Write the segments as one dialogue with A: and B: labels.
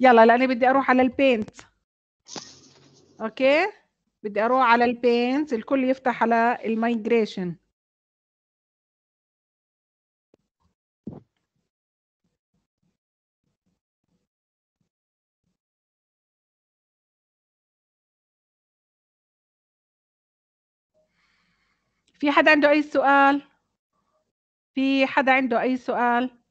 A: يلا لاني بدي اروح على البينت اوكي بدي اروح على البينت الكل يفتح على المايجريشن
B: في حدا عنده اي سؤال في حدا عنده اي سؤال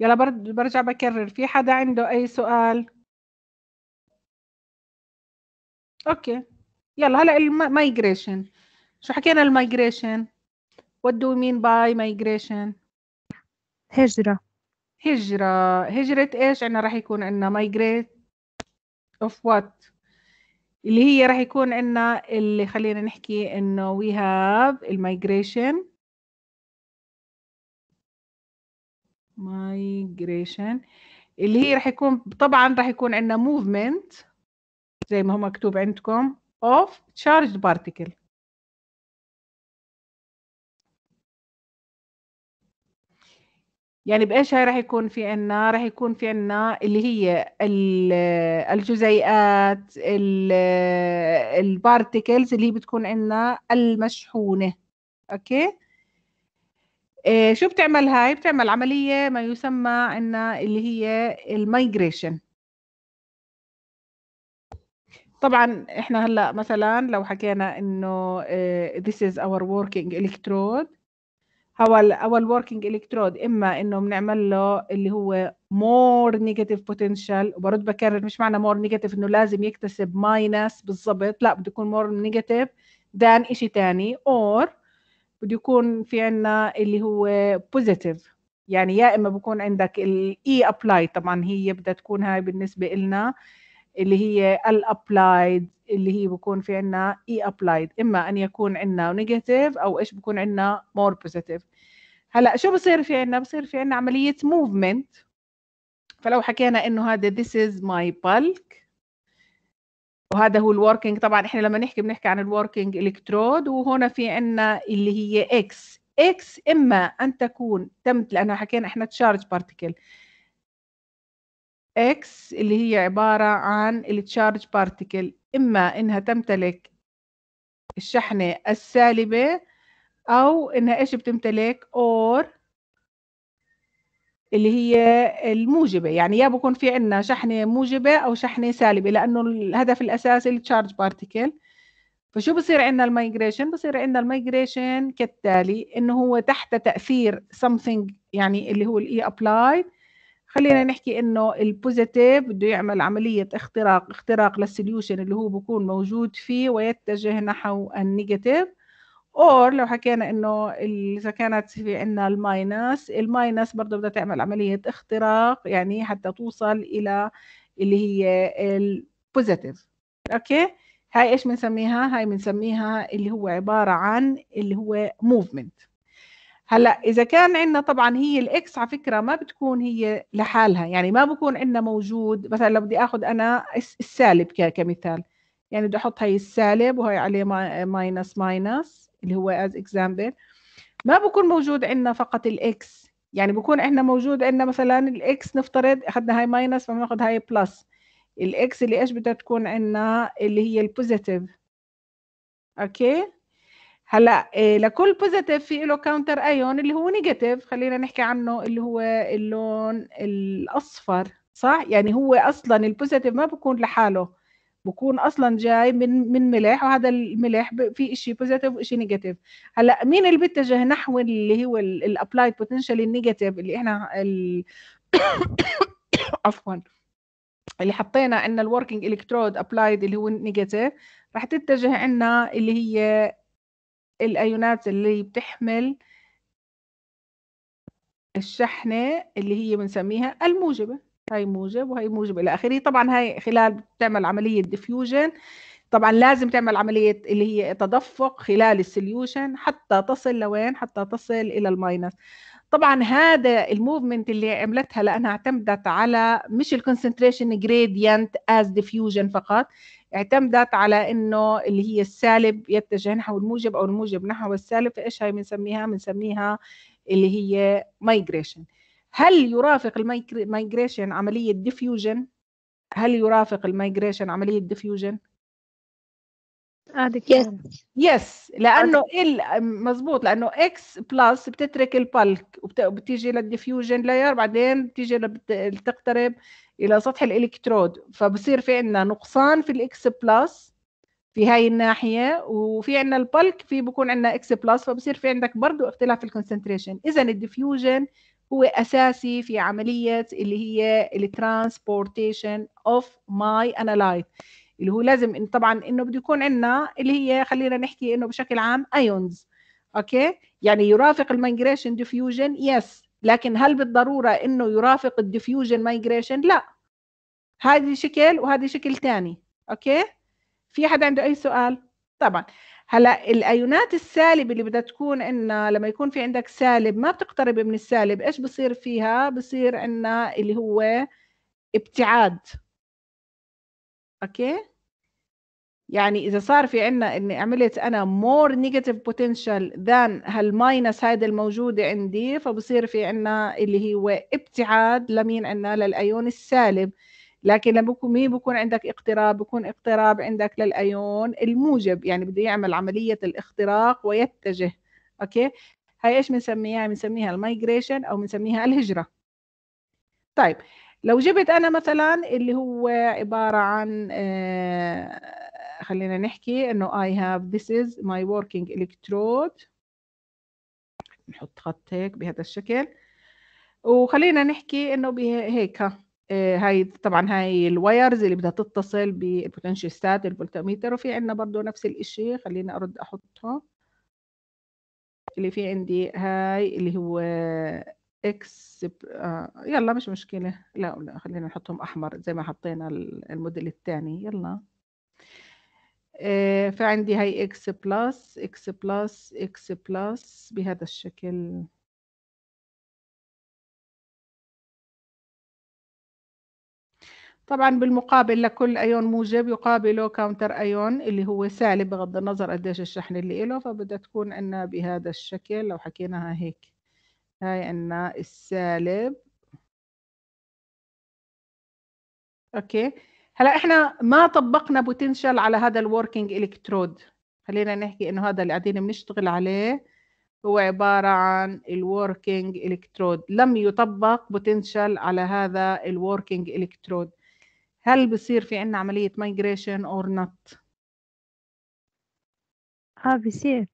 A: يلا برجع بكرر في حدا عنده أي سؤال أوكي يلا هلا المايجريشن شو حكينا المايجريشن what do we mean by migration هجرة هجرة هجرة إيش عنا راح يكون عنا migrate of what اللي هي راح يكون عنا اللي خلينا نحكي إنه we have المايجريشن migration اللي هي راح يكون طبعا راح يكون عندنا movement زي ما هو مكتوب عندكم of charged particle يعني بايش هاي راح يكون في عنا راح يكون في عنا اللي هي الجزيئات البارتيكلز اللي هي بتكون عنا المشحونه اوكي آه، شو بتعمل هاي بتعمل عمليه ما يسمى عنا اللي هي المايجريشن طبعا احنا هلا مثلا لو حكينا انه آه، this is our working electrode هو our working الكترود اما انه بنعمل له اللي هو مور نيجاتيف بوتنشال وبرد بكرر مش معنى مور نيجاتيف انه لازم يكتسب ماينس بالضبط لا بده يكون مور نيجاتيف ذان شيء ثاني اور بده يكون في عنا اللي هو بوزيتيف يعني يا اما بكون عندك الاي ابلاي طبعا هي بدها تكون هاي بالنسبه لنا اللي هي الابلايد اللي هي بكون في عنا اي ابلايد اما ان يكون عنا نيجاتيف او ايش بكون عنا مور بوزيتيف هلا شو بصير في عنا بصير في عنا عمليه موفمنت فلو حكينا انه هذا this is my bulk وهذا هو الوركينج طبعا احنا لما نحكي بنحكي عن الوركينج الكترود وهنا في عنا اللي هي اكس اكس اما ان تكون تم لانه حكينا احنا تشارج بارتيكل اكس اللي هي عباره عن التشارج بارتيكل اما انها تمتلك الشحنه السالبه او انها ايش بتمتلك اور اللي هي الموجبه يعني يا بكون في عندنا شحنه موجبه او شحنه سالبه لانه الهدف الاساسي التشارج بارتيكل فشو بصير عندنا المايجريشن بصير عندنا المايجريشن كالتالي انه هو تحت تاثير something يعني اللي هو الاي ابلاي e خلينا نحكي انه البوزيتيف بده يعمل عمليه اختراق اختراق للسوليوشن اللي هو بكون موجود فيه ويتجه نحو النيجاتيف اور لو حكينا انه اذا كانت في عندنا الماينس الماينس برضه بدها تعمل عمليه اختراق يعني حتى توصل الى اللي هي البوزيتيف اوكي هاي ايش بنسميها هاي بنسميها اللي هو عباره عن اللي هو موفمنت هلا اذا كان عندنا طبعا هي الاكس على فكره ما بتكون هي لحالها يعني ما بكون عندنا موجود مثلا لو بدي اخذ انا السالب كمثال يعني بدي احط هي السالب وهي عليه ماينس ماينس اللي هو as example ما بكون موجود عندنا فقط الاكس يعني بكون احنا موجود عندنا مثلا الاكس نفترض اخذنا هاي ماينس فبناخذ هاي بلس الاكس اللي ايش بدها تكون عندنا اللي هي البوزيتيف اوكي هلا إيه لكل بوزيتيف في له كاونتر ايون اللي هو نيجاتيف خلينا نحكي عنه اللي هو اللون الاصفر صح يعني هو اصلا البوزيتيف ما بكون لحاله بكون اصلا جاي من من ملاح وهذا الملاح في شيء بوزيتيف وشيء نيجاتيف هلا مين اللي بيتجه نحو اللي هو الابلايد بوتنشال النيجاتيف اللي احنا ال... عفوا اللي حطينا عندنا الوركينج الكترود ابلايد اللي هو نيجاتيف رح تتجه عندنا اللي هي الايونات اللي بتحمل الشحنة اللي هي بنسميها الموجبة هي موجب وهي موجب الى اخره طبعا هي خلال بتعمل عمليه ديفيوجن طبعا لازم تعمل عمليه اللي هي تدفق خلال السليوشن حتى تصل لوين حتى تصل الى الماينس طبعا هذا الموفمنت اللي عملتها لانها اعتمدت على مش الكونسنتريشن جريدينت از ديفيوجن فقط اعتمدت على انه اللي هي السالب يتجه نحو الموجب او الموجب نحو السالب فايش هي بنسميها بنسميها اللي هي مايجريشن هل يرافق المايجريشن عملية ديفيوجن؟ هل يرافق المايجريشن عملية ديفيوجن؟ عادي يس يس لانه ال مزبوط لانه اكس بلس بتترك البلك وبتيجي للديفيوجن لاير بعدين بتيجي لتقترب الى سطح الالكترود فبصير في عندنا نقصان في الاكس بلس في هاي الناحيه وفي عندنا البلك في بكون عندنا اكس بلس فبصير في عندك برضه اختلاف في الكونسنتريشن اذا الديفيوجن هو أساسي في عملية اللي هي الترانسبورتيشن اوف ماي انالايت اللي هو لازم إن طبعا انه بده يكون عندنا اللي هي خلينا نحكي انه بشكل عام ايونز اوكي يعني يرافق المايجريشن ديفيوجن يس لكن هل بالضروره انه يرافق الديفيوجن مايجريشن لا هذه شكل وهذه شكل ثاني اوكي في حدا عنده اي سؤال طبعا هلا الايونات السالب اللي بدها تكون ان لما يكون في عندك سالب ما بتقترب من السالب ايش بصير فيها بصير ان اللي هو ابتعاد اوكي يعني اذا صار في عنا اني عملت انا مور نيجاتيف بوتنشال ذان هالماينس هذا الموجوده عندي فبصير في عنا اللي هو ابتعاد لمين عنا للايون السالب لكن لما بكون مين بكون عندك اقتراب بكون اقتراب عندك للايون الموجب يعني بده يعمل عمليه الاختراق ويتجه اوكي هاي ايش بنسميها بنسميها المايجريشن او بنسميها الهجره طيب لو جبت انا مثلا اللي هو عباره عن آه، خلينا نحكي انه اي هاف ذس از ماي وركينج الكترود نحط خط هيك بهذا الشكل وخلينا نحكي انه هيك آه، هاي طبعا هاي الوايرز اللي بدها تتصل بالبوتنشيستات الفولتميتر وفي عندنا برضه نفس الشيء خليني ارد احطها اللي في عندي هاي اللي هو اكس آه، يلا مش مشكلة لا لا خلينا نحطهم احمر زي ما حطينا الموديل الثاني يلا آه، فعندي هاي اكس بلس اكس بلس اكس بلس بهذا الشكل طبعا بالمقابل لكل ايون موجب يقابله كاونتر ايون اللي هو سالب بغض النظر قديش الشحن اللي له فبدها تكون عنا بهذا الشكل لو حكيناها هيك هاي عنا السالب اوكي هلا احنا ما طبقنا بوتنشال على هذا الوركينج الكترود خلينا نحكي انه هذا اللي قاعدين بنشتغل عليه هو عبارة عن الوركينج الكترود لم يطبق بوتنشال على هذا الوركينج الكترود هل بصير في عنا عملية مايجريشن اور not؟ اه بصير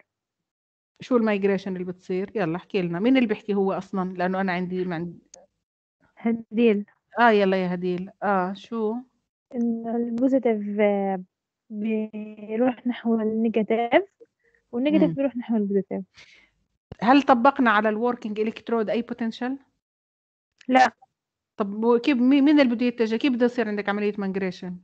A: شو المايجريشن اللي بتصير؟ يلا احكي لنا مين اللي بيحكي هو أصلا؟ لأنه أنا عندي ما عندي هديل اه يلا يا هديل اه شو؟ إنه البوزيتيف آه، بيروح نحو النيجاتيف والنيجاتيف بيروح نحو البوزيتيف هل طبقنا على الوركينج الكترود اي بوتنشال؟ لا طب كيف مين اللي بده يتجه كيف بده يصير عندك عملية مايجريشن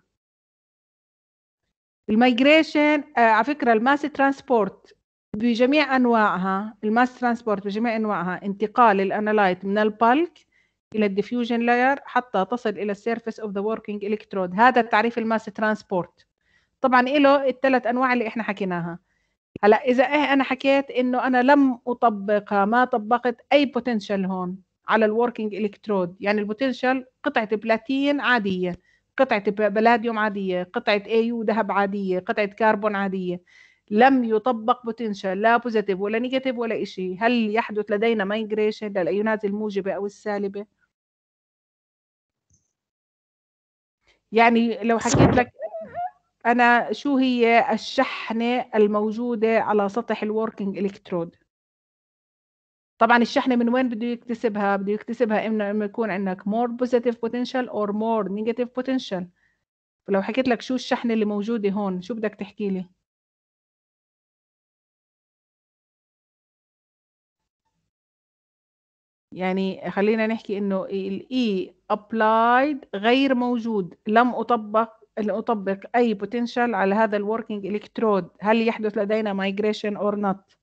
A: المايجريشن آه على فكرة الماس ترانسبورت بجميع أنواعها الماس ترانسبورت بجميع أنواعها انتقال الأنالايت من البالك إلى الديفيوجن لاير حتى تصل إلى السيرفس أوف ذا وركينج إلكترود هذا تعريف الماس ترانسبورت طبعا له الثلاث أنواع اللي إحنا حكيناها هلا إذا إيه أنا حكيت إنه أنا لم أطبقها ما طبقت أي بوتنشال هون على الوركينج الكترود يعني البوتنشال قطعه بلاتين عاديه قطعه بلاديوم عاديه قطعه اي يو ذهب عاديه قطعه كربون عاديه لم يطبق بوتنشال لا بوزيتيف ولا نيجاتيف ولا شيء هل يحدث لدينا مايجريشن للايونات الموجبه او السالبه يعني لو حكيت لك انا شو هي الشحنه الموجوده على سطح الوركينج الكترود طبعا الشحن من وين بده يكتسبها بده يكتسبها اما يكون عندك مور بوزيتيف بوتنشال اور مور نيجاتيف بوتنشال فلو حكيت لك شو الشحنة اللي موجودة هون شو بدك تحكي لي
B: يعني خلينا
A: نحكي انه الاي ابلايد e غير موجود لم اطبق اطبق اي بوتنشال على هذا الوركينج الكترود هل يحدث لدينا مايجريشن اور نوت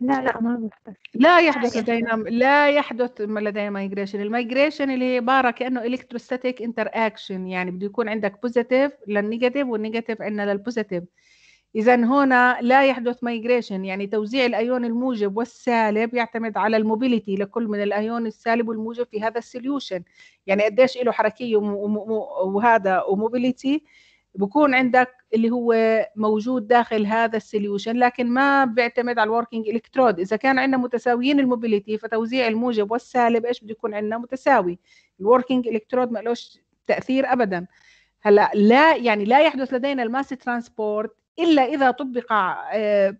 A: لا لا ما لا يحدث لدينا لا يحدث لدينا مايجريشن المايجريشن اللي هي عباره كانه الكتروستاتيك انتر اكشن يعني بده يكون عندك بوزيتيف للنيجاتيف والنيجاتيف عندنا للبوزيتيف اذا هنا لا يحدث مايجريشن يعني توزيع الايون الموجب والسالب يعتمد على الموبيليتي لكل من الايون السالب والموجب في هذا السوليوشن يعني قديش له حركيه وهذا وموبيليتي بكون عندك اللي هو موجود داخل هذا السليوشن لكن ما بيعتمد على الوركينج الكترود اذا كان عندنا متساويين الموبيليتي فتوزيع الموجب والسالب ايش بده يكون عندنا متساوي الوركينج الكترود ما لهش تاثير ابدا هلا لا يعني لا يحدث لدينا الماس ترانسبورت الا اذا طبق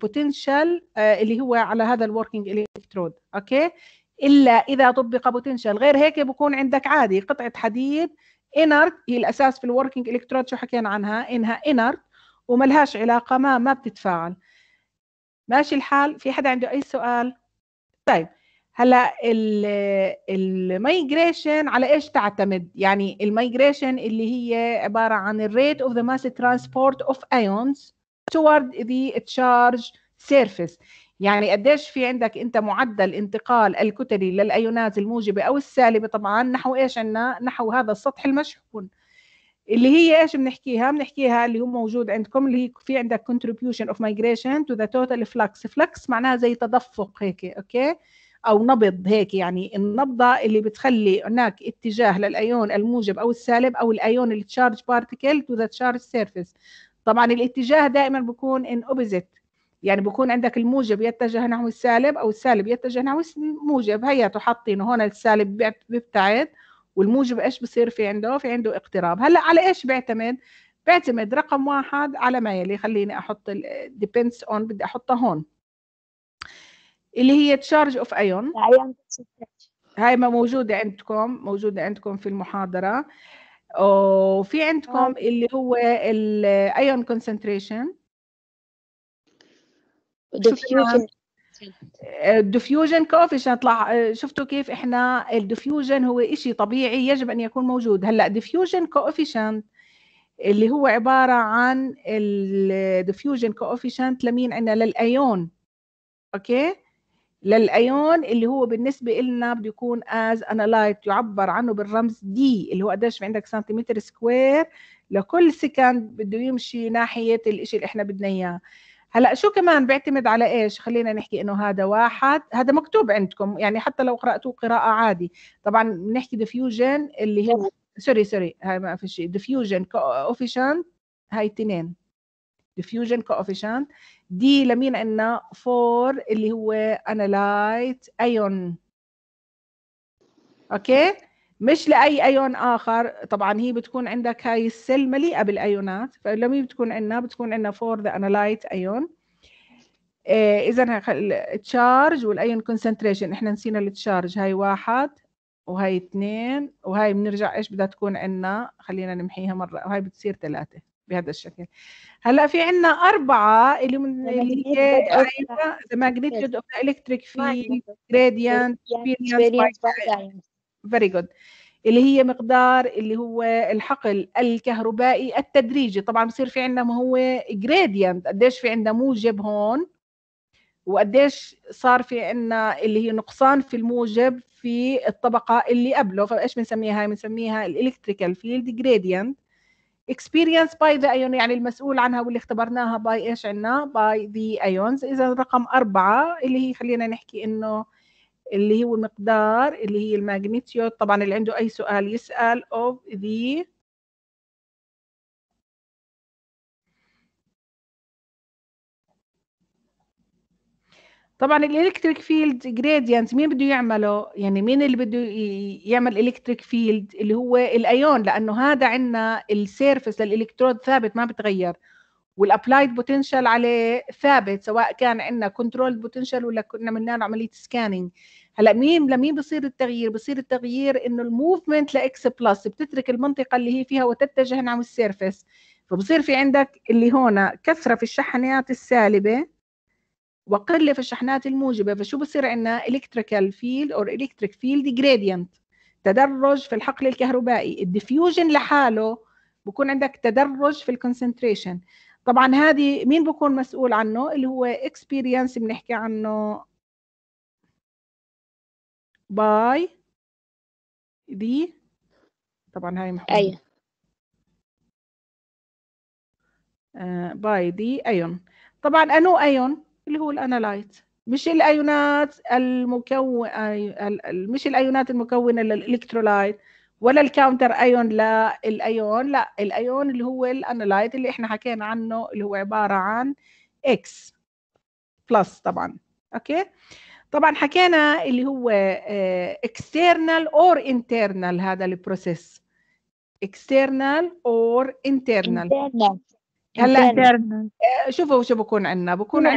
A: بوتنشال آه، آه، اللي هو على هذا الوركينج الكترود اوكي الا اذا طبق بوتنشال غير هيك بكون عندك عادي قطعه حديد inert هي الاساس في الوركينج الكترود شو حكينا عنها انها وما لهاش علاقه ما ما بتتفاعل ماشي الحال في حدا عنده اي سؤال طيب هلا الميجريشن على ايش تعتمد يعني الميجريشن اللي هي عباره عن الريت اوف ذا ماس ترانسبورت اوف ايونز توارد ذا تشارج سيرفيس يعني قديش في عندك انت معدل انتقال الكتلي للايونات الموجبه او السالبه طبعا نحو ايش عندنا نحو هذا السطح المشحون اللي هي ايش بنحكيها بنحكيها اللي هو موجود عندكم اللي هي في عندك contribution of migration to the total flux flux معناها زي تدفق هيك اوكي او نبض هيك يعني النبضه اللي بتخلي هناك اتجاه للايون الموجب او السالب او الايون التشارج بارتيكل تو ذا تشارج سيرفيس طبعا الاتجاه دائما بكون ان اوبوزيت يعني بكون عندك الموجب يتجه نحو السالب او السالب يتجه نحو الموجب هيا تحطينه هون السالب بيبتعد والموجب ايش بصير في عنده في عنده اقتراب هلا على ايش بيعتمد بيعتمد رقم واحد على ما يلي خليني احط depends on بدي احطها هون اللي هي تشارج اوف ايون هاي ما موجودة عندكم موجودة عندكم في المحاضرة وفي عندكم آه. اللي هو الايون كونسنتريشن ديفيوجن الدفيوجن كوفيشنت طلع آه، شفتوا كيف احنا الدفيوجن هو شيء طبيعي يجب ان يكون موجود هلا ديفيوجن كوفيشنت اللي هو عباره عن الديفيوجن كوفيشنت لمين عندنا للايون اوكي للايون اللي هو بالنسبه لنا بده يكون از انالايت يعبر عنه بالرمز دي اللي هو قديش في عندك سنتيمتر سكوير لكل سكند بده يمشي ناحيه الشيء اللي احنا بدنا اياه هلا شو كمان بيعتمد على ايش خلينا نحكي انه هذا واحد هذا مكتوب عندكم يعني حتى لو قراتوه قراءه عادي طبعا بنحكي ديفيوجن اللي هي سوري سوري هاي ما في شيء ديفيوجن كوفيشنت هاي اثنين ديفيوجن كوفيشنت دي لمين عندنا فور اللي هو انالايت ايون اوكي مش لاي ايون اخر طبعا هي بتكون عندك هاي السيل مليئه بالايونات فلما بتكون عندنا بتكون عندنا فور ذا انالايت ايون إيه، اذا التشارج والايون كونسنتريشن احنا نسينا التشارج هاي واحد وهي اثنين وهي بنرجع ايش بدها تكون عندنا خلينا نمحيها مره وهي بتصير ثلاثه بهذا الشكل هلا في عندنا أربعة اللي من اللي هي ذا ماجنتيود اوف الكتريك فيلد جراديانت اكسبيرينس فيري جود اللي هي مقدار اللي هو الحقل الكهربائي التدريجي طبعا بصير في عندنا ما هو جريدينت قديش في عندنا موجب هون وقديش صار في عندنا اللي هي نقصان في الموجب في الطبقه اللي قبله فايش بنسميها هاي بنسميها الالكتريكال فيلد جريدينت اكسبيرينس باي ذا ايون يعني المسؤول عنها واللي اختبرناها باي ايش عندنا باي ذا ايونز اذا رقم أربعة اللي هي خلينا نحكي انه اللي هو مقدار اللي هي الماجنتيود طبعا اللي عنده اي سؤال يسال of the طبعا الالكتريك فيلد جريدينت مين بده يعمله يعني مين اللي بده يعمل الكتريك فيلد اللي هو الايون لانه هذا عندنا السيرفس للالكترود ثابت ما بتغير والابلايد بوتنشال عليه ثابت سواء كان عندنا كنترول بوتنشال ولا كنا بدنا عمليه سكاننج هلا مين لمين بصير التغيير بصير التغيير انه الموفمنت لاكس بلس بتترك المنطقه اللي هي فيها وتتجه نحو السيرفس فبصير في عندك اللي هون كثره في الشحنات السالبه وقله في الشحنات الموجبه فشو بصير عندنا الكتريكال فيلد اور الكتريك فيلد جريدينت تدرج في الحقل الكهربائي الديفيوجن لحاله بكون عندك تدرج في الكونسنتريشن طبعا هذه مين بكون مسؤول عنه اللي هو اكسبيرينس بنحكي عنه
B: باي دي طبعا هاي محور اي
A: باي دي ايون طبعا انو ايون اللي هو الانالايت مش الايونات المكون مش الايونات المكونه للالكترولايت ولا الكاونتر ايون للايون لا الايون اللي هو الانالايت اللي احنا حكينا عنه اللي هو عباره عن اكس بلس طبعا اوكي طبعا حكينا اللي هو اكسترنال اور انترنال هذا البروسيس اكسترنال اور انترنال هلا آه، شوفوا شو بكون عندنا بكون نعم.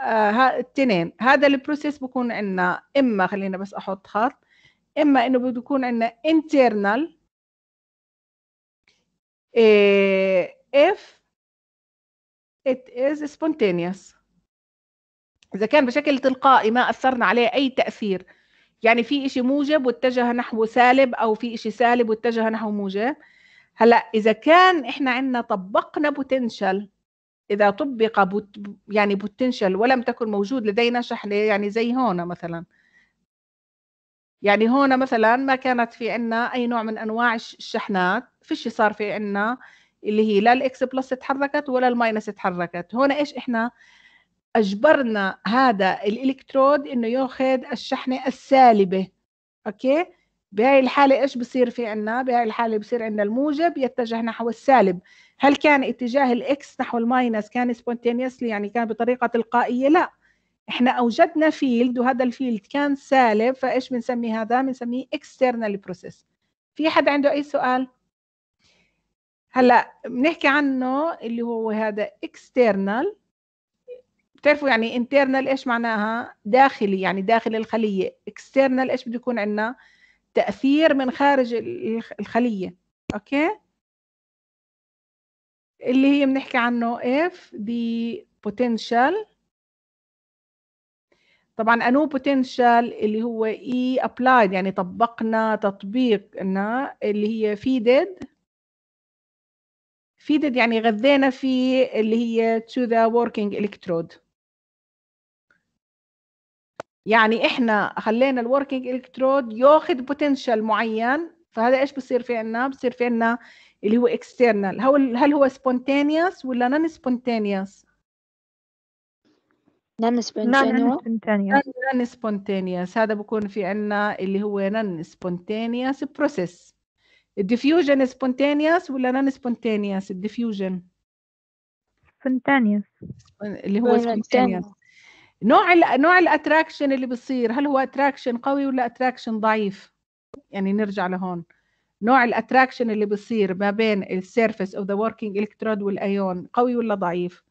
A: عندنا الاثنين آه، هذا البروسيس بكون عندنا اما خلينا بس احط خط اما انه بده يكون عندنا internal إيه، if it is spontaneous اذا كان بشكل تلقائي ما اثرنا عليه اي تاثير يعني في شيء موجب واتجه نحو سالب او في شيء سالب واتجه نحو موجب هلا اذا كان احنا عندنا طبقنا بوتنشال اذا طبق بوت يعني بوتنشال ولم تكن موجود لدينا شحنه يعني زي هون مثلا يعني هون مثلا ما كانت في عنا اي نوع من انواع الشحنات فيش صار في عنا اللي هي لا الاكس بلس تحركت ولا الماينس تحركت هون ايش احنا اجبرنا هذا الالكترود انه ياخذ الشحنه السالبه اوكي بهاي الحالة إيش بصير في عنا؟ بهاي الحالة بصير عنا الموجب يتجه نحو السالب هل كان اتجاه الإكس نحو الماينس كان سبونتينيسلي يعني كان بطريقة تلقائية؟ لا احنا اوجدنا فيلد وهذا الفيلد كان سالب فايش بنسمي هذا بنسميه external process في حد عنده اي سؤال هلا بنحكي عنه اللي هو هذا external بتعرفوا يعني internal ايش معناها داخلي يعني داخل الخليه external ايش بده يكون عندنا تاثير من خارج الخليه اوكي اللي هي بنحكي عنه if the potential طبعا انو بوتنشال اللي هو اي e ابلايد يعني طبقنا تطبيقنا اللي هي فيدد فيدد يعني غذينا فيه اللي هي تو ذا وركينج الكترود يعني احنا خلينا الوركينج الكترود ياخذ بوتنشال معين فهذا ايش بصير في عنا بصير في عنا اللي هو اكسترنال هل هو سبونتينيوس ولا نون سبونتينيوس نون سبونتينيوس نون سبونتينيوس هذا بكون في عندنا اللي هو نون سبونتينيوس بروسيس الديفيوجن سبونتينيوس ولا نون سبونتينيوس الديفيوجن سبونتينيوس اللي هو سبونتينيوس نوع الـ نوع الاتراكشن اللي بصير هل هو اتراكشن قوي ولا اتراكشن ضعيف يعني نرجع لهون نوع الاتراكشن اللي بصير ما بين السيرفس اوف ذا وركينج الكترود والايون قوي ولا ضعيف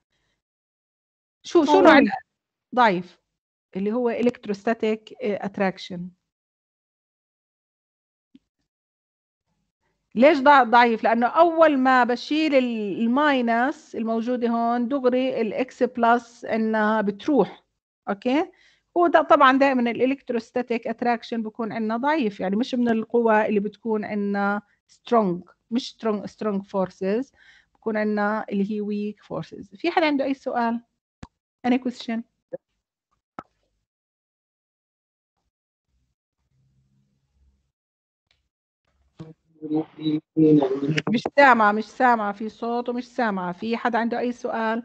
A: شو شو نوع ضعيف اللي هو electrostatic آه، attraction ليش ضعيف لانه اول ما بشيل الماينس الموجوده هون دغري الاكس بلس انها بتروح اوكي هو طبعا دائما الالكتروستاتيك اتراكشن بكون عندنا ضعيف يعني مش من القوى اللي بتكون عندنا سترونج مش سترونج سترونج فورسز بكون عندنا اللي هي ويك فورسز في حدا عنده اي سؤال أني كويستشن؟ مش سامعة مش سامعة في صوت ومش سامعة في حد عنده أي سؤال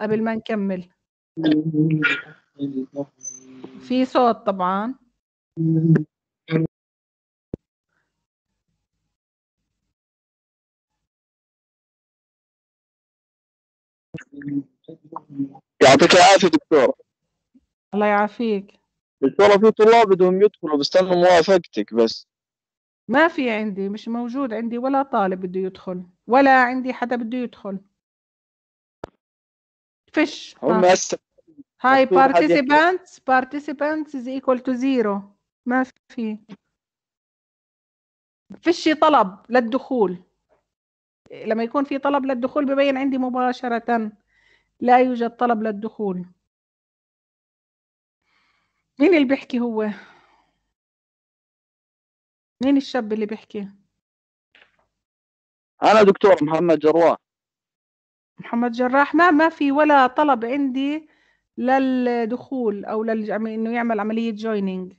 A: قبل ما نكمل في صوت طبعا
B: يعطيك العافية
A: دكتور الله يعافيك دكتور في طلاب بدهم يدخلوا بيستنوا موافقتك بس ما في عندي مش موجود عندي ولا طالب بده يدخل ولا عندي حدا بده يدخل فش هم هسه هاي participants participants is equal to zero ما في فيش طلب للدخول لما يكون في طلب للدخول ببين عندي مباشرة لا يوجد طلب للدخول مين اللي بيحكي هو مين الشاب اللي بيحكي؟
B: أنا دكتور محمد جراح
A: محمد جراح ما ما في ولا طلب عندي للدخول أو لل إنه يعمل عملية جويننج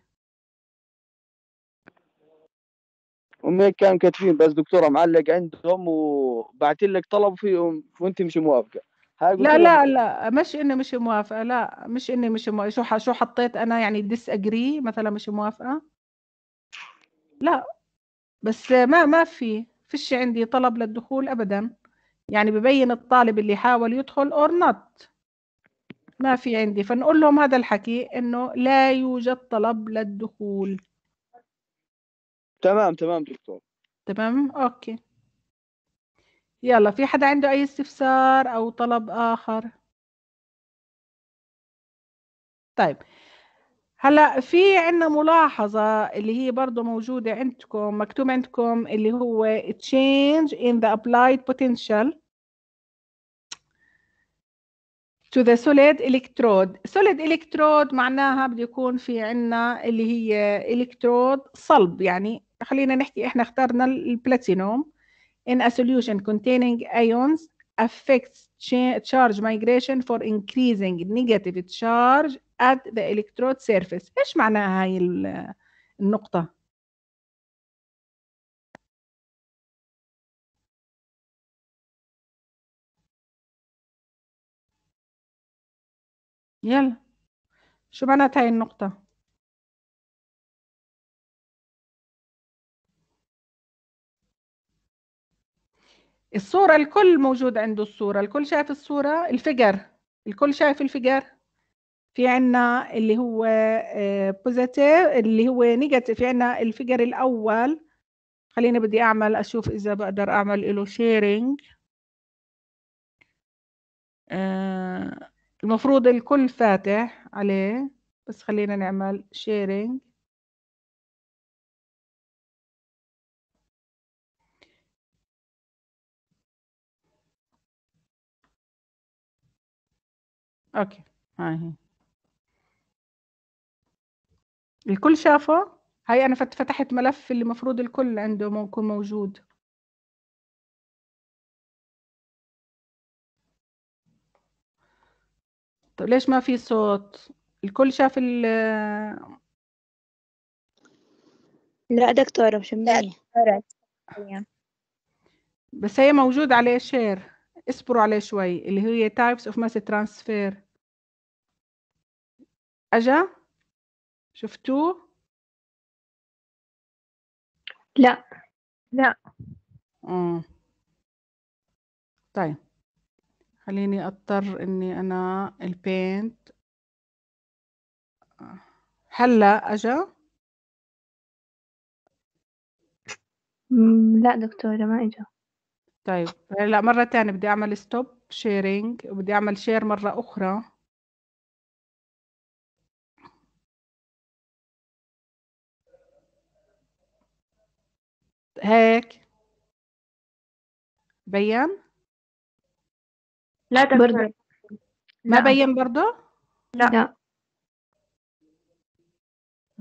B: هم كانوا كاتبين بس دكتورة معلق عندهم وبعت لك طلب فيهم وأنت مش موافقة لا لا
A: لا مش اني مش موافقه لا مش اني مش موافقه شو شو حطيت انا يعني ديس اجري مثلا مش موافقه لا بس ما ما في فيش عندي طلب للدخول ابدا يعني ببين الطالب اللي حاول يدخل اور نوت ما في عندي فنقول لهم هذا الحكي انه لا يوجد طلب للدخول
B: تمام تمام دكتور
A: تمام اوكي يلا في حدا عنده اي استفسار او طلب اخر طيب هلا في عندنا ملاحظة اللي هي برضه موجودة عندكم مكتوب عندكم اللي هو change in the applied potential to the solid electrode solid electrode معناها بده يكون في عندنا اللي هي electrode صلب يعني خلينا نحكي احنا اخترنا البلاتينوم in a solution containing ions affects charge migration for increasing negative charge at the electrode surface ايش معناها هاي النقطة؟
B: يلا شو معنات هاي النقطة؟
A: الصورة الكل موجود عنده الصورة الكل شايف الصورة الفجر الكل شايف الفجر في عنا اللي هو بوزيتيف آه، اللي هو نيجاتيف في عنا الفيجر الأول خليني بدي أعمل أشوف إذا بقدر أعمل له شيرينج آه، المفروض الكل
B: فاتح عليه بس خلينا نعمل شيرينج اوكي هاي الكل شافه هاي أنا فتحت ملف اللي مفروض الكل عنده يكون موجود طيب ليش ما في
A: صوت الكل شاف ال لا دكتورة مش مني بس هي موجود عليه شير اصبروا عليه شوي اللي هي types of mass transfer أجا شفتوه؟
B: لا لا امم طيب خليني اضطر اني انا البينت هلا اجا
A: لا دكتورة ما إجا طيب هلا مرة تانية بدي اعمل ستوب شيرينج وبدي اعمل شير مرة اخرى
B: هيك بين لا تفهم ما لا. بين برضه لا. لا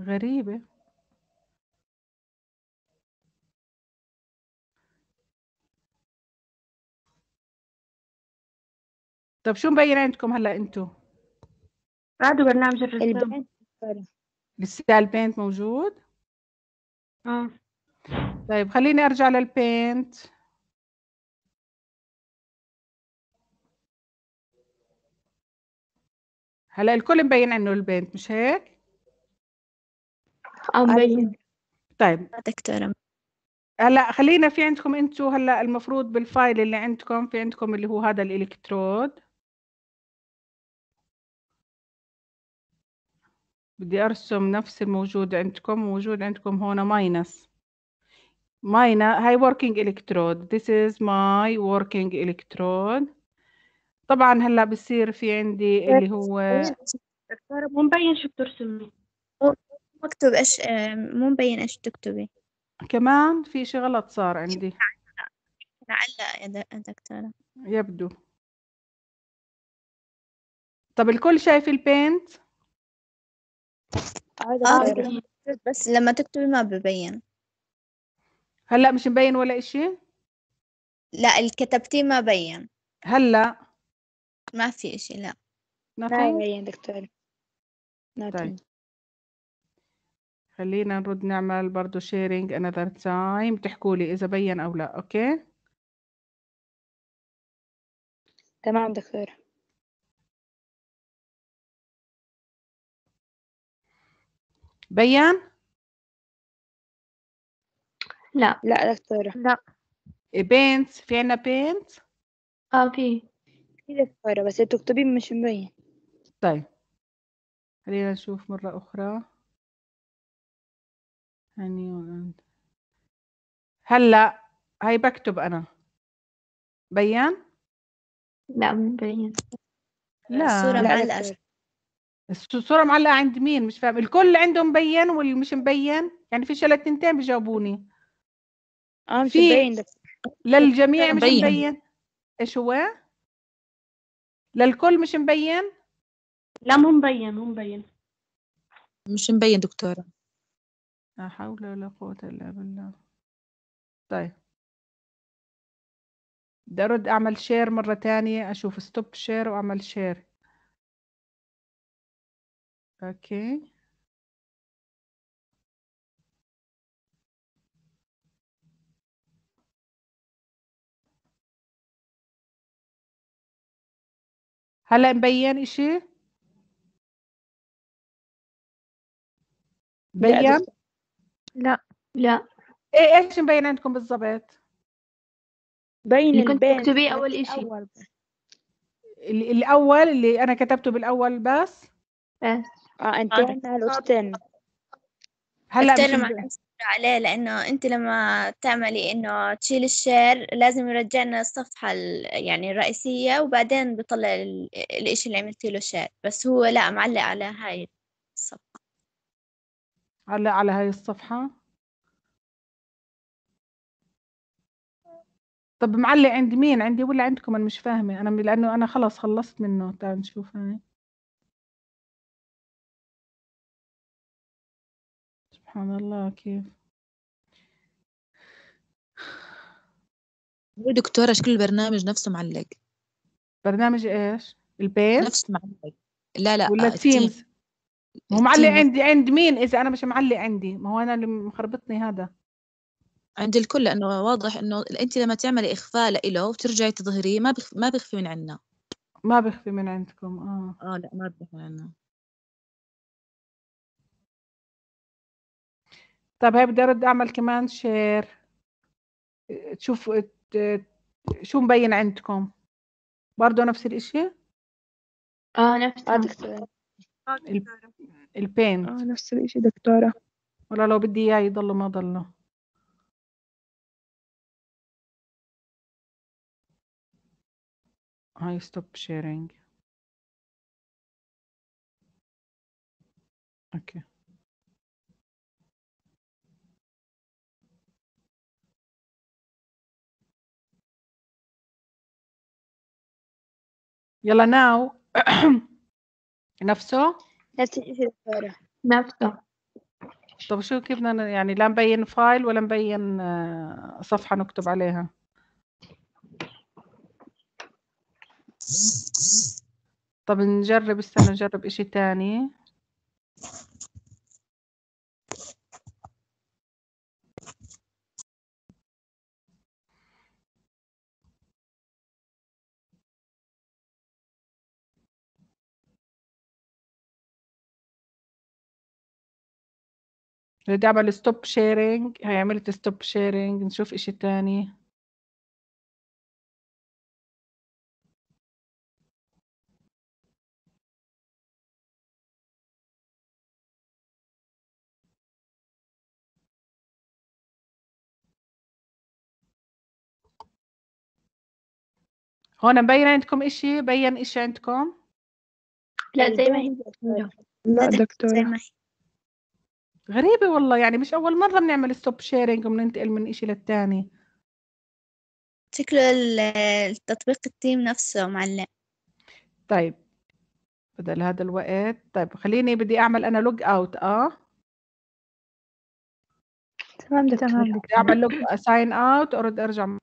B: غريبة طب شو مبين عندكم هلا انتو؟
A: بعده برنامج الرسم البنت لسه البنت موجود؟ اه طيب خليني ارجع للبينت هلا الكل مبين انه البينت مش هيك؟ اه مبين طيب آه، دكتورة هلا خلينا في عندكم انتم هلا المفروض بالفايل اللي عندكم في عندكم اللي هو هذا الالكترود بدي ارسم نفس الموجود عندكم موجود عندكم هون ماينس my هاي working electrode this is my working electrode طبعا هلا بصير في عندي اللي هو إيه، مو مبين شو بترسمي مكتوب ايش آه، مو مبين ايش تكتبي كمان في شي غلط صار عندي لعل يا دكتورة يبدو طب الكل شايف
B: البينت؟ آه
A: بس لما تكتبي ما ببين هلا مش مبين ولا إشي لا اللي كتبتيه ما بين هلا ما في إشي لا ما بين دكتور طيب خلينا نرد نعمل برضو شيرينج another تايم تحكوا لي إذا بين أو لا أوكي
B: تمام دكتور بيان لا لا دكتورة لا إيه، بنت في عنا بنت اه في في دكتورة بس تكتبي مش مبين طيب خلينا نشوف مرة أخرى هني هلا هاي بكتب أنا
A: بيان؟ لا مبين لا الصورة معلقة الصورة معلقة عند مين مش فاهم الكل عندهم مبين والمش مبين يعني في شلة تنتين بجاوبوني اه مش مبين للجميع مش مبين. مبين ايش هو؟ للكل مش مبين؟
B: لا مو مبين مو مبين مش مبين دكتورة لا حول ولا قوة إلا بالله طيب بدي أرد أعمل شير مرة تانية أشوف ستوب شير وأعمل شير أوكي هلا مبين اشي مبين لا
A: لا ايه ايش مبين عندكم بالضبط بين اللي كنت تكتبيه اول اشي الأول. الاول اللي انا كتبته بالاول بس بس اه انتهينا آه، الاستن آه. هلا عليه لأنه أنت لما تعملي إنه تشيل الشير لازم يرجع لنا الصفحة يعني الرئيسية وبعدين بيطلع الإشي اللي عملتي له شير بس هو لا معلق على هاي الصفحة علق على هاي الصفحة طب معلق عند مين عندي ولا عندكم أنا مش فاهمة أنا لأنه أنا خلص خلصت منه تعال نشوف هاي
B: سبحان الله كيف يا دكتورة شكل
A: البرنامج نفسه معلق برنامج ايش البيت؟ نفسه معلق لا لا ولا التيمز آه، هو معلق عندي عند مين اذا انا مش معلق عندي ما هو انا اللي مخربطني هذا عند الكل لانه واضح انه انت لما تعملي اخفاء له وترجعي تظهريه ما بخ... ما بيخفي من عنا ما بيخفي من عندكم اه اه لا ما بيخفي من
B: عنا طب هاي
A: بدي ارد اعمل كمان شير تشوف شو مبين عندكم برضه نفس الاشي اه نفس الدكتورة آه، البين اه نفس الاشي دكتورة ولا لو بدي اياه يضل
B: ما ضل هاي ستوب شيرينج اوكي يلا ناو
A: نفسه نفسه طب شو كيف بدنا يعني لا نبين فايل ولا نبين آه، صفحة نكتب عليها طب نجرب استنى نجرب اشي تاني
B: بدي اعمل ستوب شيرنج هي عملت ستوب شيرنج نشوف اشي تاني
A: هون مبين عندكم اشي بين اشي عندكم لا زي ما هي لا دكتورة غريبة والله يعني مش أول مرة بنعمل ستوب شيرنج وبننتقل من إشي للتاني شكله التطبيق التيم نفسه معلم طيب بدل هذا الوقت طيب خليني بدي أعمل أنا لوج أوت آه تمام تمام بدي أعمل لوج ساين أوت أرد أرجع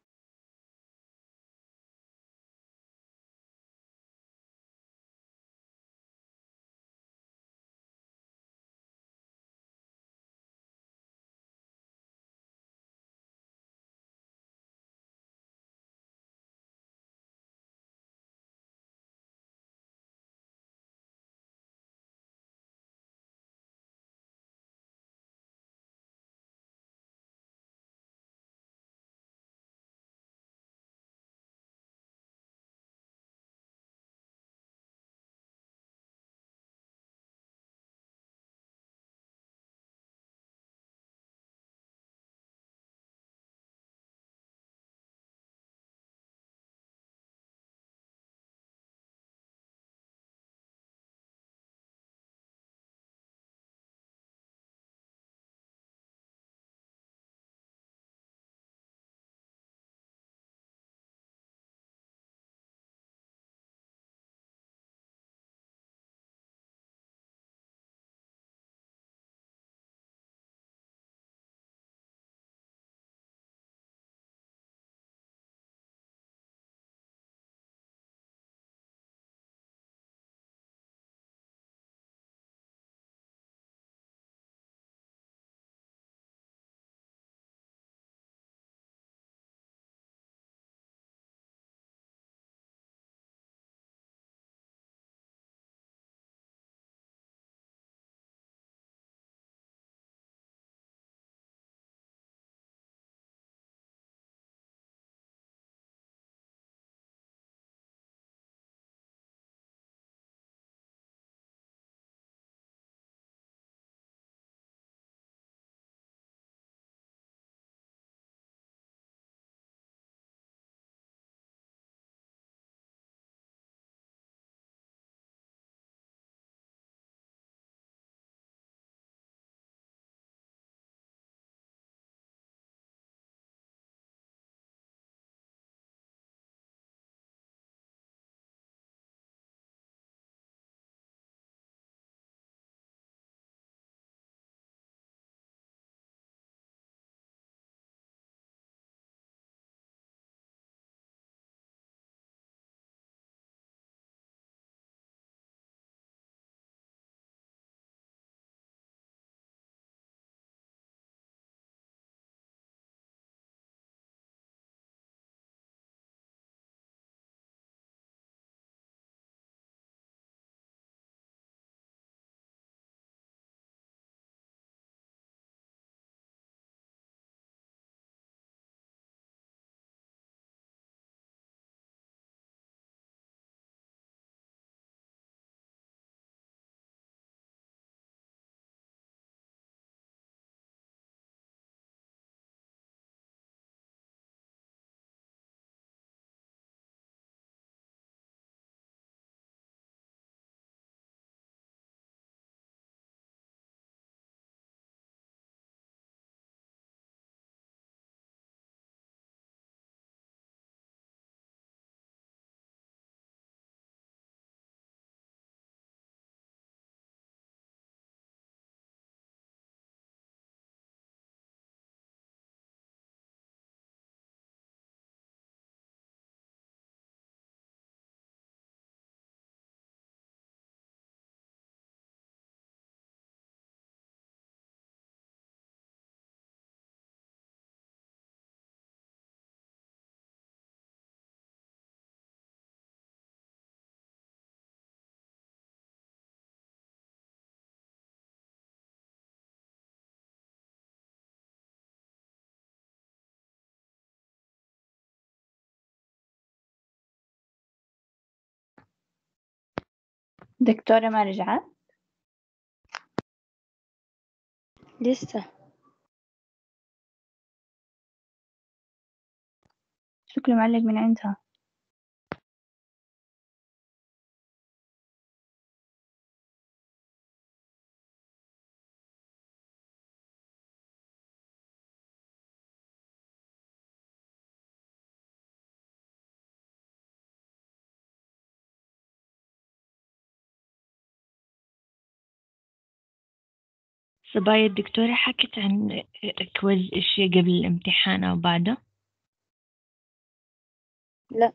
B: دكتورة ما رجعت لسه شكله معلق من عندها صبايا الدكتورة حكت عن كويز إشي قبل الامتحان أو بعده؟ لا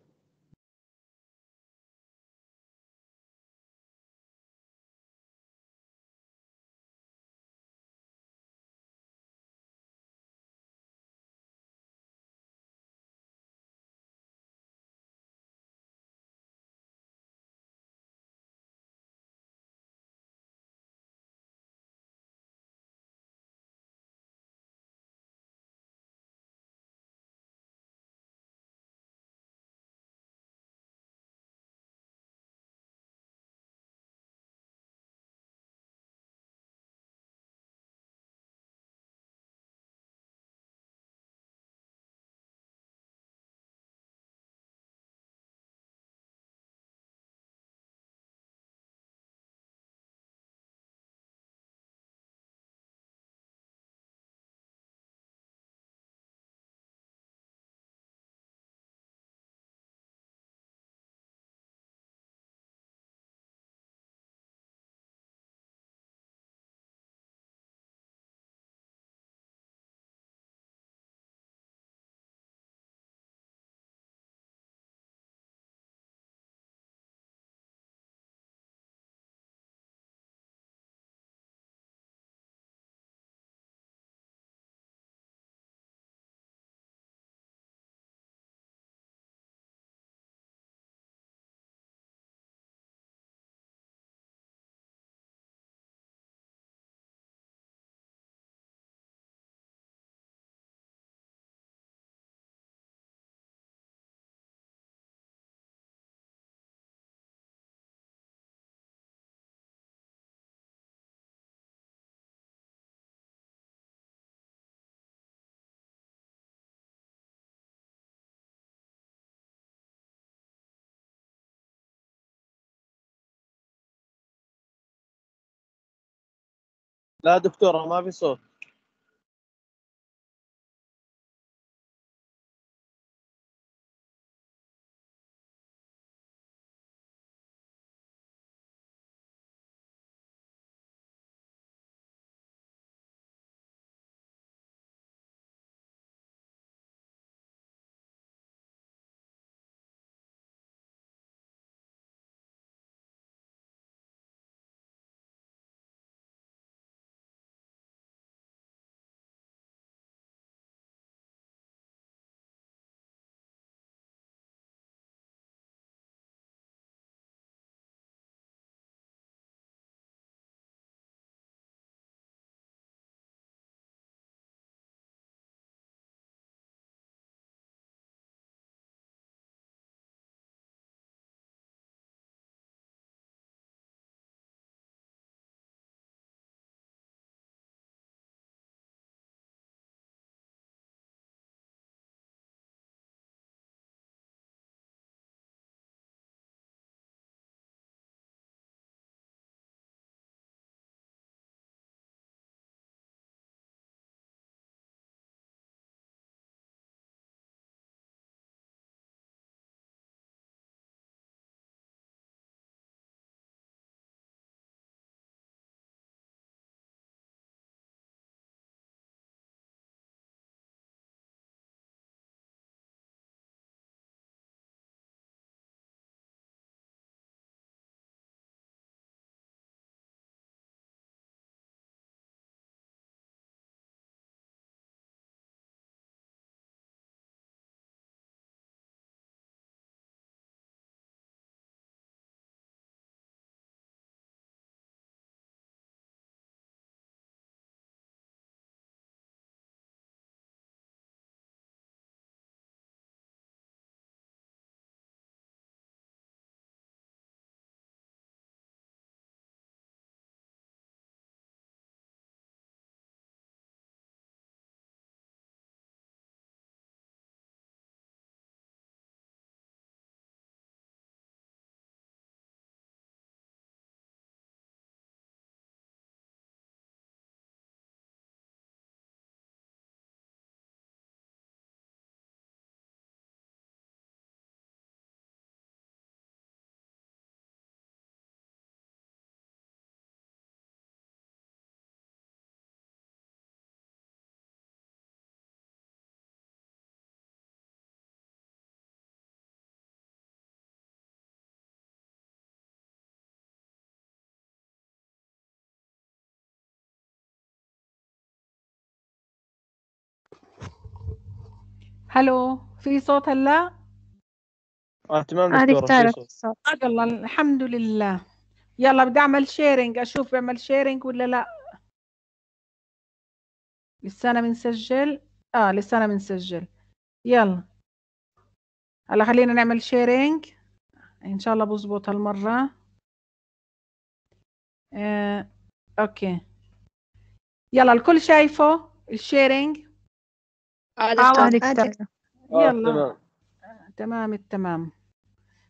B: لا دكتوره ما في صوت
A: هلو في صوت هلا؟
B: اه تمام دكتوره
A: يلا آه، الحمد لله يلا بدي اعمل شيرنج اشوف بعمل شيرنج ولا لا لسه انا بنسجل اه لسه انا بنسجل يلا هلا خلينا نعمل شيرنج ان شاء الله بظبط هالمره آه. اوكي يلا الكل شايفه الشيرنج آه، آه، تمام تمام التمام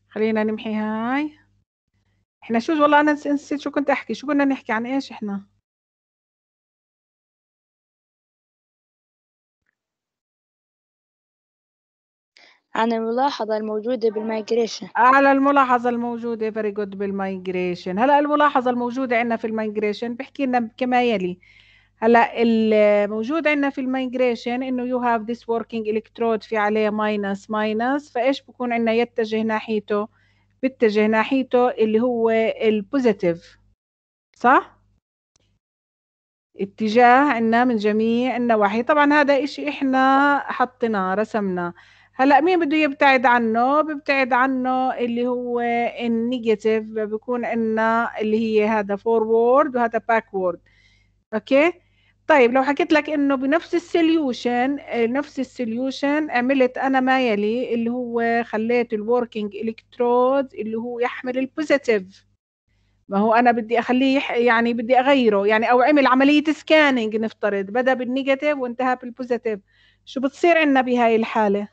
A: خلينا نمحي هاي احنا شو والله انا نسيت شو كنت احكي شو كنا
B: نحكي عن ايش احنا
A: عن الملاحظة الموجودة بالمايجريشن على الملاحظة الموجودة فيري جود بالمايجريشن هلا الملاحظة الموجودة عندنا في المايجريشن بحكي لنا كما يلي هلا الموجود عندنا في المايجريشن انه يو هاف ذيس وركينج الكترود في عليه ماينس ماينس فايش بكون عندنا يتجه ناحيته بيتجه ناحيته اللي هو البوزيتيف صح اتجاه عندنا من جميع النواحي طبعا هذا إشي احنا حطيناه رسمناه هلا مين بده يبتعد عنه بيبتعد عنه اللي هو النيجاتيف بيكون عندنا اللي هي هذا فورورد وهذا باكورد اوكي طيب لو حكيت لك انه بنفس السوليوشن نفس السوليوشن عملت انا ما يلي اللي هو خليت الوركينج الكترود اللي هو يحمل البوزيتيف ما هو انا بدي اخليه يعني بدي اغيره يعني او عمل عمليه سكاننج نفترض بدا بالنيجاتيف وانتهى بالبوزيتيف شو بتصير عندنا بهاي الحاله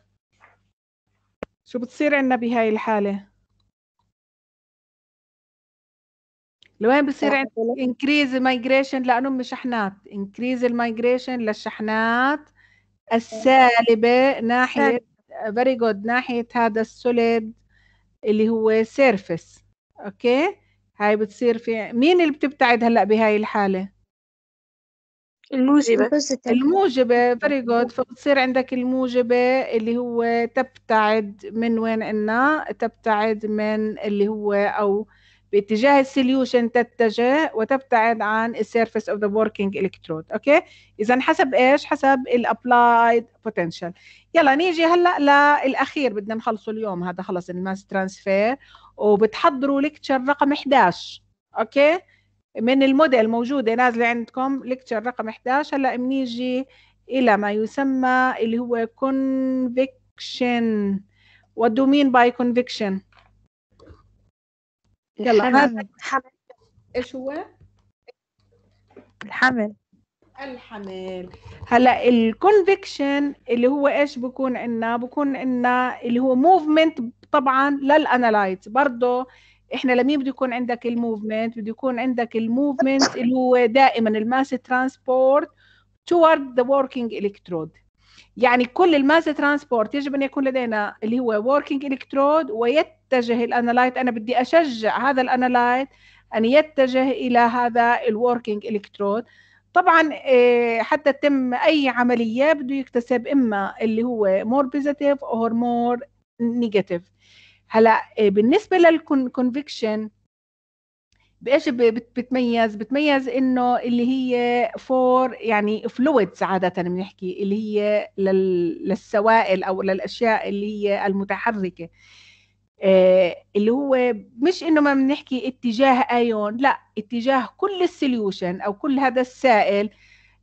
A: شو بتصير عندنا بهاي الحاله لوين بصير عندك انكريز المايجريشن لانهم شحنات انكريز المايجريشن للشحنات السالبه ناحيه فيري جود ناحيه هذا السوليد اللي هو سيرفس اوكي هاي بتصير في مين اللي بتبتعد هلا بهاي الحاله الموجبة الموجبة فيري جود فبتصير عندك الموجبة اللي هو تبتعد من وين إنا تبتعد من اللي هو أو باتجاه السوليوشن تتجه وتبتعد عن السيرفيس اوف ذا وركينج الكترود اوكي اذا حسب ايش حسب الابلايد بوتنشال يلا نيجي هلا للاخير بدنا نخلصه اليوم هذا خلص الماس ترانسفير وبتحضروا لكتشر رقم 11 اوكي من الموديل موجوده نازله عندكم لكتشر رقم 11 هلا بنيجي الى ما يسمى اللي هو كونفيكشن وات دو مين باي by يلا الحمل ايش هو؟ الحمل الحمل هلا الكونفكشن اللي هو ايش بكون عندنا بكون عندنا اللي هو موفمنت طبعا للانالايت برضه احنا لمين بده يكون عندك الموفمنت بده يكون عندك الموفمنت اللي هو دائما الماس ترانسبورت توورد ذا وركينج الكترود يعني كل الماس ترانسبورت يجب ان يكون لدينا اللي هو وركينج الكترود ويتجه الانالايت انا بدي اشجع هذا الانالايت ان يتجه الى هذا الوركينج الكترود طبعا إيه، حتى تتم اي عمليه بده يكتسب اما اللي هو مور بوزيتيف اور مور نيجاتيف هلا إيه، بالنسبه للكونفكشن بايش بتميز بتميز انه اللي هي فور يعني فلويدز عاده بنحكي اللي هي للسوائل او للاشياء اللي هي المتحركه آه، اللي هو مش انه ما بنحكي اتجاه ايون لا اتجاه كل السليوشن او كل هذا السائل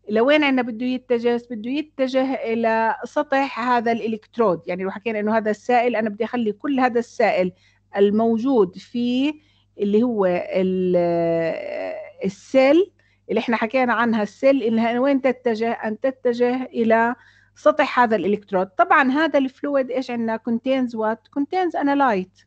A: لوين عندنا بده يتجه بده يتجه الى سطح هذا الالكترود يعني لو حكينا انه هذا السائل انا بدي اخلي كل هذا السائل الموجود فيه اللي هو السيل اللي احنا حكينا عنها السيل انها وين تتجه ان تتجه الى سطح هذا الالكترود طبعا هذا الفلويد ايش عندنا كونتينز وات كونتينز انالايت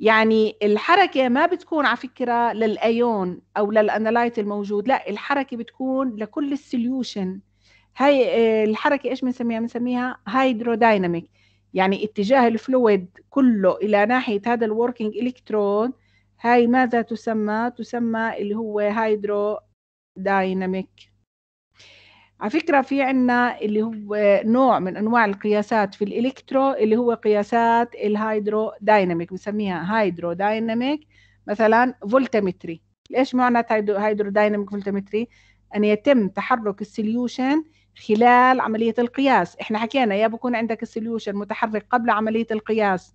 A: يعني الحركة ما بتكون على فكرة للأيون أو للأنالايت الموجود لا الحركة بتكون لكل السوليوشن هاي آه، الحركة إيش بنسميها؟ بنسميها هيدرودايناميك. يعني اتجاه الفلويد كله إلى ناحية هذا الوركينج إلكترون هاي ماذا تسمى؟ تسمى اللي هو هيدرو دايناميك على فكرة في عنا اللي هو نوع من أنواع القياسات في الإلكترو اللي هو قياسات الهايدرو دايناميك بنسميها هيدرو دايناميك مثلا فولتمتري إيش معنى هيدرو دايناميك فولتمتري؟ أن يتم تحرك السليوشن خلال عملية القياس احنا حكينا يا بكون عندك السوليوشن متحرك قبل عملية القياس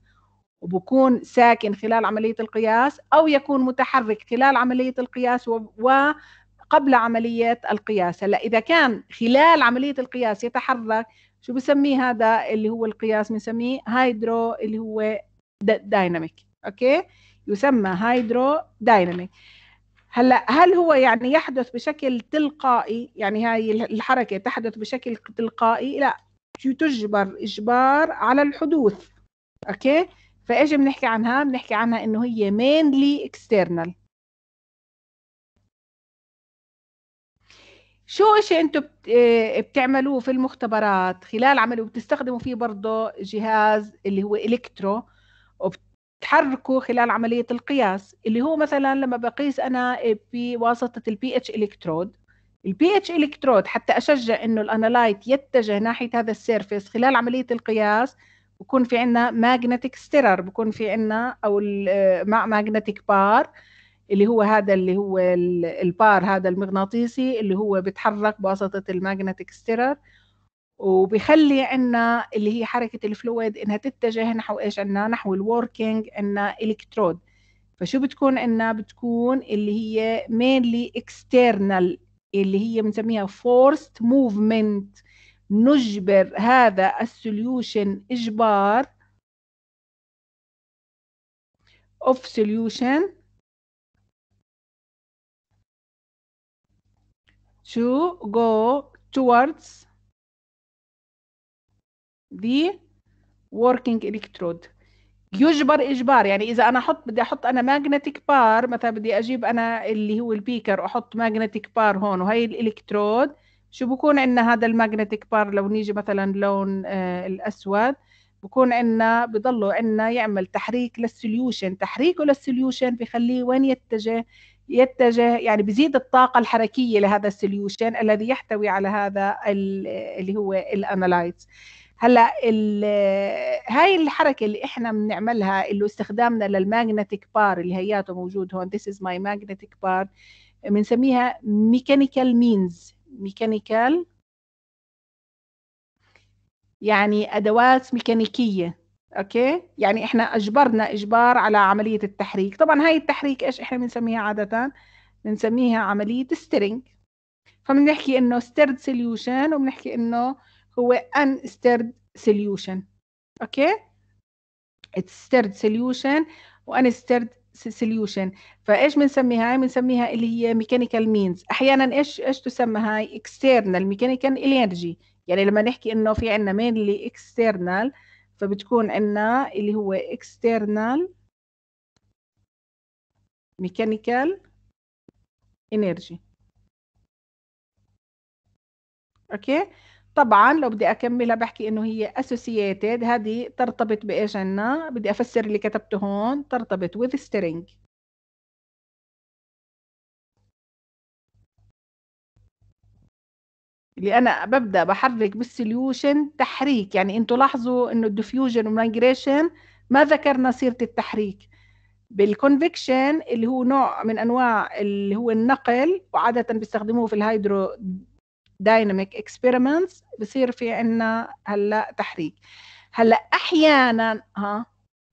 A: وبكون ساكن خلال عملية القياس أو يكون متحرك خلال عملية القياس وقبل عملية القياس هلا إذا كان خلال عملية القياس يتحرك شو بسميه هذا اللي هو القياس بنسميه هيدرو اللي هو دايناميك اوكي يسمى هيدرو دايناميك هلا هل هو يعني يحدث بشكل تلقائي يعني هاي الحركه تحدث بشكل تلقائي لا تجبر اجبار على الحدوث اوكي فايش بنحكي عنها بنحكي عنها انه هي mainly external شو اشي انتم آه، بتعملوه في المختبرات خلال عمله بتستخدموا فيه برضه جهاز اللي هو الكترو وبت تحركه خلال عملية القياس اللي هو مثلا لما بقيس أنا بواسطة البي اتش الكترود البي اتش الكترود حتى أشجع إنه الأنالايت يتجه ناحية هذا السيرفيس خلال عملية القياس بكون في عندنا ماجنتيك ستيرر بكون في عندنا أو آه، مع ماجنتيك بار اللي هو هذا اللي هو البار هذا المغناطيسي اللي هو بيتحرك بواسطة الماجنتيك ستيرر وبخلي عنا اللي هي حركة الفلويد إنها تتجه نحو إيش عنا نحو الوركينج عنا إلكترود فشو بتكون عنا بتكون اللي هي mainly external اللي هي بنسميها forced movement نجبر هذا السوليوشن إجبار of solution
B: to go
A: towards the working electrode يجبر اجبار يعني اذا انا احط بدي احط انا ماجنتيك بار مثلا بدي اجيب انا اللي هو البيكر واحط ماجنتيك بار هون وهي الالكترود شو بكون عندنا هذا الماجنتيك بار لو نيجي مثلا لون آه الاسود بكون عندنا بضلوا عندنا يعمل تحريك للسوليوشن تحريكه للسوليوشن بخليه وين يتجه يتجه يعني بزيد الطاقة الحركية لهذا السوليوشن الذي يحتوي على هذا اللي هو الانالايتس هلا هاي الحركه اللي احنا بنعملها اللي استخدامنا للماجنتيك بار اللي هياته موجود هون this is my magnetic bar بنسميها ميكانيكال مينز ميكانيكال يعني ادوات ميكانيكيه اوكي يعني احنا اجبرنا اجبار على عمليه التحريك طبعا هاي التحريك ايش احنا بنسميها عاده بنسميها عمليه ستيرنج فبنحكي انه ستيرد سوليوشن وبنحكي انه هو ستيرد solution اوكي it's stirred solution ستيرد solution فايش بنسميها هاي بنسميها اللي هي ميكانيكال مينز احيانا ايش ايش تسمى هاي اكسترنال ميكانيكال انرجي يعني لما نحكي انه في عندنا mainly external فبتكون عندنا اللي هو external ميكانيكال energy اوكي okay. طبعا لو بدي اكملها بحكي انه هي associated هذه ترتبط بايش عنا بدي افسر اللي كتبته هون ترتبط with string اللي انا ببدا بحرك بالسوليوشن تحريك يعني انتم لاحظوا انه الدفيوجن والمايجريشن ما ذكرنا سيره التحريك بالكونفكشن اللي هو نوع من انواع اللي هو النقل وعاده بيستخدموه في الهيدرو دايناميك اكسبيرمنتس بصير في عنا هلا تحريك هلا احيانا ها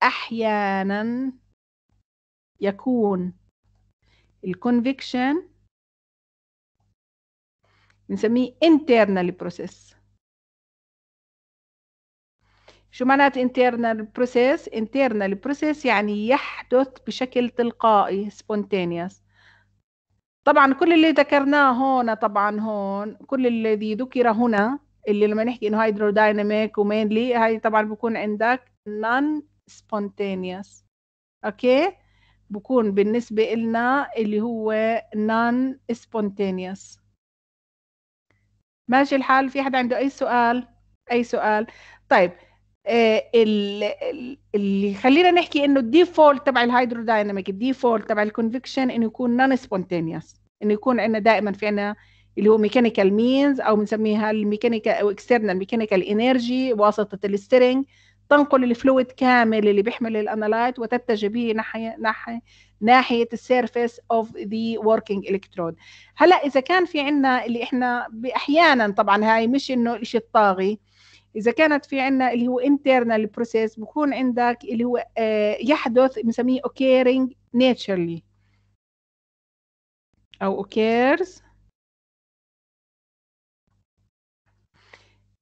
A: احيانا يكون الكونفكشن بنسميه
B: internal
A: process شو معنات internal process internal process يعني يحدث بشكل تلقائي spontaneous طبعا كل اللي ذكرناه هون طبعا هون كل الذي ذكر هنا اللي لما نحكي انه هيدرودايناميك ومينلي هاي طبعا بكون عندك نون سبونتينيوس اوكي بكون بالنسبة لنا اللي هو نون سبونتينيوس ماشي الحال في حدا عنده أي سؤال أي سؤال طيب آه، اللي خلينا نحكي انه الديفولت تبع الهيدرودايناميك الديفولت تبع الكونفكشن انه يكون نون سبونتينيوس انه يكون عندنا دائما في عندنا اللي هو ميكانيكال مينز او بنسميها الميكانيكال او اكسترنال ميكانيكال انرجي واسطه الستيرنج تنقل الفلويد كامل اللي بيحمل الانالايت وتتجه به ناحيه ناحيه ناحيه السيرفيس اوف ذا وركينج الكترود هلا اذا كان في عندنا اللي احنا احيانا طبعا هاي مش انه شيء طاغي اذا كانت في عندنا اللي هو internal process بكون عندك اللي هو يحدث بنسميه occurring naturally
B: او occurs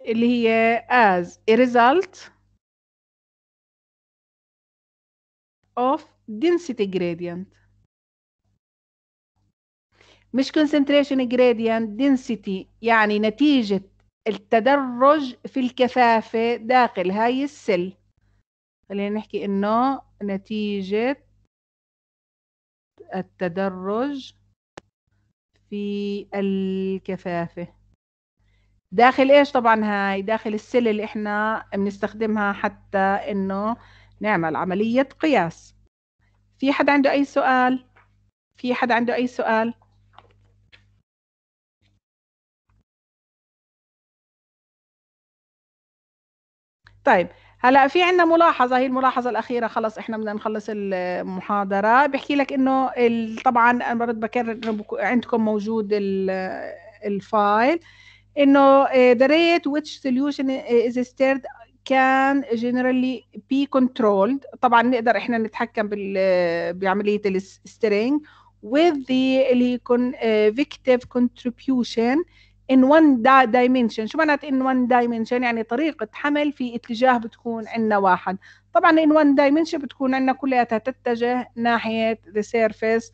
B: اللي هي as a result of density gradient
A: مش concentration gradient density يعني نتيجة التدرج في الكثافة داخل هاي السل خلينا نحكي إنه نتيجة التدرج في الكثافة داخل إيش طبعا هاي داخل السل اللي إحنا بنستخدمها حتى إنه نعمل عملية قياس في حد عنده أي سؤال؟ في حد عنده أي سؤال؟ طيب هلا في عندنا ملاحظه هي الملاحظه الاخيره خلص احنا بدنا نخلص المحاضره بحكي لك انه طبعا انا برد بكرر انه عندكم موجود الفايل انه the rate which solution is stirred can generally be controlled طبعا نقدر احنا نتحكم بعمليه السترينج with the اللي يكون eh، victive contribution in one dimension شو معنات in one dimension يعني طريقة حمل في اتجاه بتكون عندنا واحد طبعا in one dimension بتكون عندنا كلياتها تتجه ناحية the surface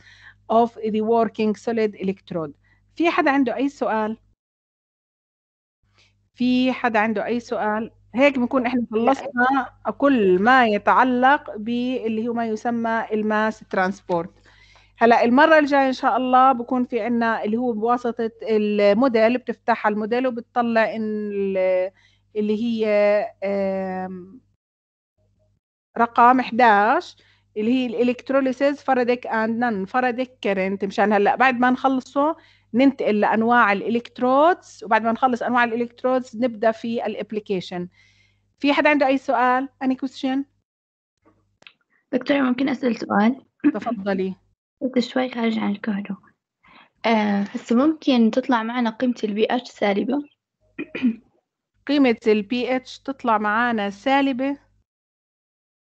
A: of the working solid الكترود في حدا عنده أي سؤال؟ في حدا عنده أي سؤال؟ هيك بنكون احنا خلصنا كل ما يتعلق باللي هو ما يسمى الماس ترانسبورت هلا المره الجايه ان شاء الله بكون في عنا اللي هو بواسطه الموديل بتفتح الموديل وبتطلع ان اللي هي رقم 11 اللي هي الالكتروليسيز فراديك اند نان فراديك كرنت مشان هلا بعد ما نخلصه ننتقل لانواع الالكترودز وبعد ما نخلص انواع الالكترودز نبدا في الابلكيشن في حدا عنده اي سؤال اني كويستشن دكتوره ممكن اسال سؤال تفضلي بس شوي خارج عن الكهرباء هسه آه ممكن تطلع معنا قيمة البي اتش سالبة قيمة البي اتش تطلع معانا سالبة